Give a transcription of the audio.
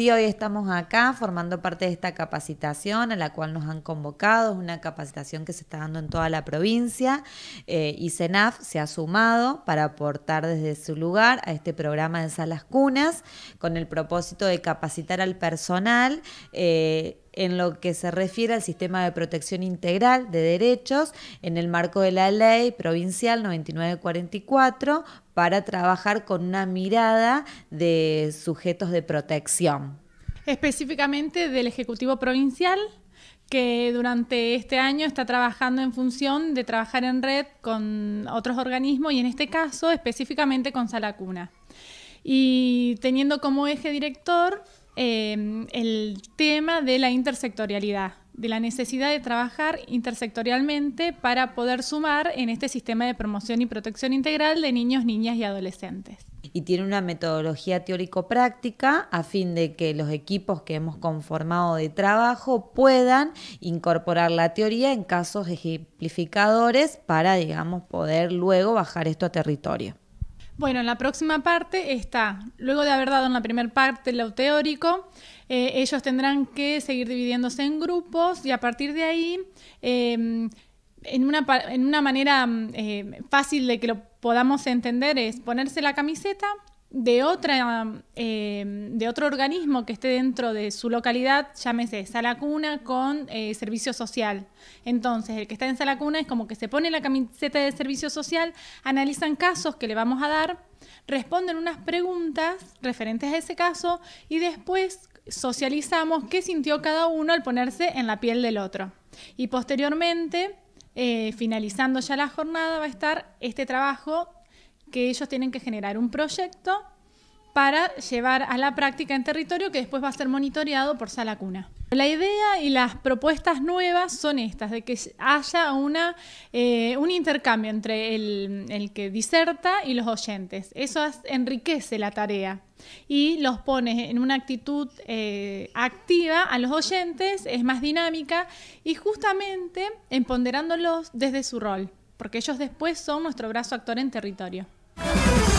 Sí, hoy estamos acá formando parte de esta capacitación a la cual nos han convocado, es una capacitación que se está dando en toda la provincia eh, y CENAF se ha sumado para aportar desde su lugar a este programa de salas cunas con el propósito de capacitar al personal. Eh, en lo que se refiere al sistema de protección integral de derechos en el marco de la ley provincial 9944 para trabajar con una mirada de sujetos de protección. Específicamente del Ejecutivo Provincial que durante este año está trabajando en función de trabajar en red con otros organismos y en este caso específicamente con Salacuna. Y teniendo como eje director Em, el tema de la intersectorialidad, de la necesidad de trabajar intersectorialmente para poder sumar en este sistema de promoción y protección integral de niños, niñas y adolescentes. Y tiene una metodología teórico-práctica a fin de que los equipos que hemos conformado de trabajo puedan incorporar la teoría en casos ejemplificadores para, digamos, poder luego bajar esto a territorio. Bueno, en la próxima parte está, luego de haber dado en la primera parte lo teórico, eh, ellos tendrán que seguir dividiéndose en grupos y a partir de ahí, em, en, una, en, una, manera mm, eh, fácil de que lo podamos entender es ponerse la camiseta de, otra, eh, de otro organismo que esté dentro de su localidad, llámese sala cuna con eh, servicio social. Entonces, el que está en sala cuna es como que se pone la camiseta de servicio social, analizan casos que le vamos a dar, responden unas preguntas referentes a ese caso y después socializamos qué sintió cada uno al ponerse en la piel del otro. Y posteriormente, eh, finalizando ya la jornada, va a estar este trabajo que ellos tienen que generar un proyecto para llevar a la práctica en territorio que después va a ser monitoreado por Sala Cuna. La idea y las propuestas nuevas son estas, de que haya una, eh, un intercambio entre el, que diserta y los oyentes. Eso enriquece la tarea y los pone en una actitud eh, activa a los oyentes, es más dinámica y justamente empoderándolos desde su rol, porque ellos después son nuestro brazo actor en territorio. Bye.